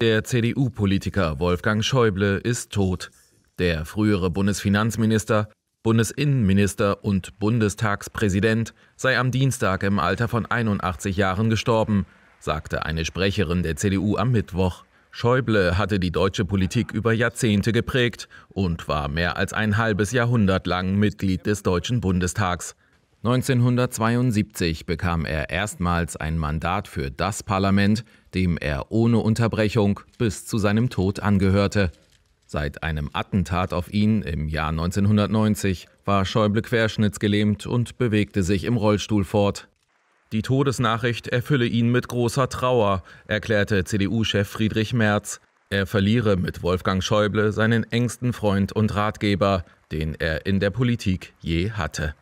Der CDU-Politiker Wolfgang Schäuble ist tot. Der frühere Bundesfinanzminister, Bundesinnenminister und Bundestagspräsident sei am Dienstag im Alter von 81 Jahren gestorben, sagte eine Sprecherin der CDU am Mittwoch. Schäuble hatte die deutsche Politik über Jahrzehnte geprägt und war mehr als ein halbes Jahrhundert lang Mitglied des Deutschen Bundestags. 1972 bekam er erstmals ein Mandat für das Parlament, dem er ohne Unterbrechung bis zu seinem Tod angehörte. Seit einem Attentat auf ihn im Jahr 1990 war Schäuble querschnittsgelähmt und bewegte sich im Rollstuhl fort. Die Todesnachricht erfülle ihn mit großer Trauer, erklärte CDU-Chef Friedrich Merz. Er verliere mit Wolfgang Schäuble seinen engsten Freund und Ratgeber, den er in der Politik je hatte.